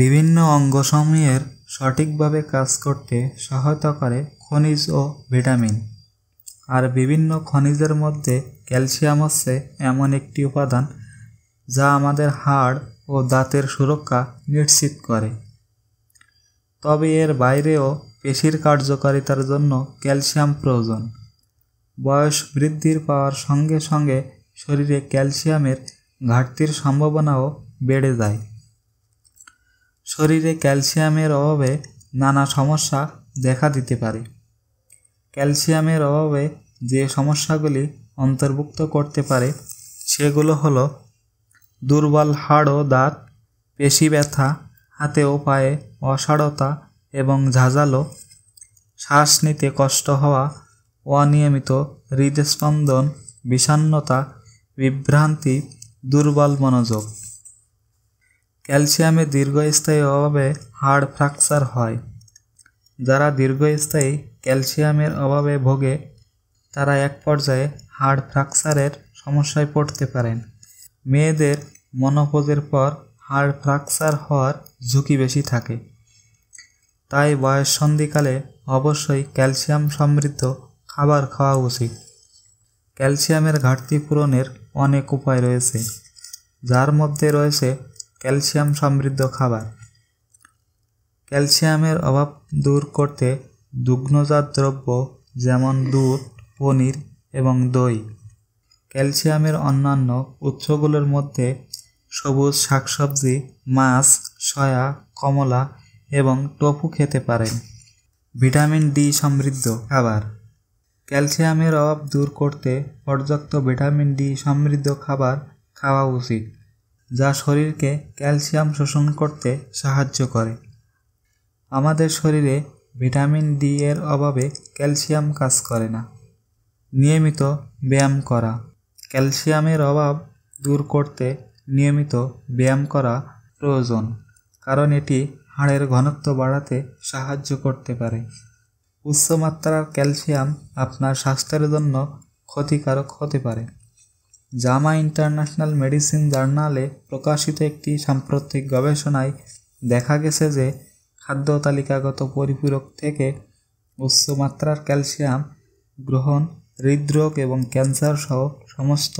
বিভিন্ন অঙ্গসমূহের সঠিকভাবে কাজ করতে সহায়তা করে খনিজ ও ভিটামিন আর বিভিন্ন খনিজের মধ্যে ক্যালসিয়াম হচ্ছে এমন একটি উপাদান যা আমাদের হাড় ও দাঁতের সুরক্ষা নিশ্চিত করে তবে এর বাইরেও পেশির কার্যকারিতার জন্য ক্যালসিয়াম প্রয়োজন বয়স বৃদ্ধির পাওয়ার সঙ্গে সঙ্গে শরীরে ক্যালসিয়ামের ঘাটতির সম্ভাবনাও বেড়ে যায় শরীরে ক্যালসিয়ামের অভাবে নানা সমস্যা দেখা দিতে পারে ক্যালসিয়ামের অভাবে যে সমস্যাগুলি অন্তর্ভুক্ত করতে পারে সেগুলো হল দুর্বল হাড় ও দাঁত পেশি ব্যথা হাতে ও পায়ে অসাড়তা এবং ঝাঁঝালো শ্বাস নিতে কষ্ট হওয়া অনিয়মিত হৃদস্পন্দন বিষণ্নতা বিভ্রান্তি দুর্বল মনোযোগ ক্যালসিয়ামের দীর্ঘস্থায়ী অভাবে হাড় ফ্র্যাকচার হয় যারা দীর্ঘস্থায়ী ক্যালসিয়ামের অভাবে ভোগে তারা এক পর্যায়ে হাড় ফ্র্যাকচারের সমস্যায় পড়তে পারেন মেয়েদের মনোপোজের পর হাড় ফ্র্যাকচার হওয়ার ঝুঁকি বেশি থাকে তাই বয়স সন্ধিকালে অবশ্যই ক্যালসিয়াম সমৃদ্ধ খাবার খাওয়া উচিত ক্যালসিয়ামের ঘাটতি পূরণের অনেক উপায় রয়েছে যার মধ্যে রয়েছে ক্যালসিয়াম সমৃদ্ধ খাবার ক্যালসিয়ামের অভাব দূর করতে দুগ্ধজাত দ্রব্য যেমন দুধ পনির এবং দই ক্যালসিয়ামের অন্যান্য উৎসগুলোর মধ্যে সবুজ শাকসবজি মাছ সয়া কমলা এবং টফু খেতে পারেন ভিটামিন ডি সমৃদ্ধ খাবার ক্যালসিয়ামের অভাব দূর করতে পর্যাপ্ত ভিটামিন ডি সমৃদ্ধ খাবার খাওয়া উচিত যা শরীরকে ক্যালসিয়াম শোষণ করতে সাহায্য করে আমাদের শরীরে ভিটামিন ডি এর অভাবে ক্যালসিয়াম কাজ করে না নিয়মিত ব্যায়াম করা ক্যালসিয়ামের অভাব দূর করতে নিয়মিত ব্যায়াম করা প্রয়োজন কারণ এটি হাড়ের ঘনত্ব বাড়াতে সাহায্য করতে পারে উচ্চমাত্রার ক্যালসিয়াম আপনার স্বাস্থ্যের জন্য ক্ষতিকারক হতে পারে জামা ইন্টারন্যাশনাল মেডিসিন জার্নালে প্রকাশিত একটি সাম্প্রতিক গবেষণায় দেখা গেছে যে খাদ্য তালিকাগত পরিপূরক থেকে উচ্চমাত্রার ক্যালসিয়াম গ্রহণ হৃদরোগ এবং ক্যান্সার সহ সমস্ত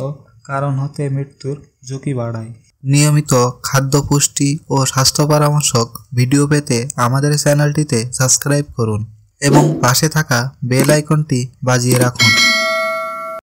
কারণ হতে মৃত্যুর ঝুঁকি বাড়ায় নিয়মিত খাদ্য পুষ্টি ও স্বাস্থ্য পরামর্শক ভিডিও পেতে আমাদের চ্যানেলটিতে সাবস্ক্রাইব করুন এবং পাশে থাকা বেল আইকনটি বাজিয়ে রাখুন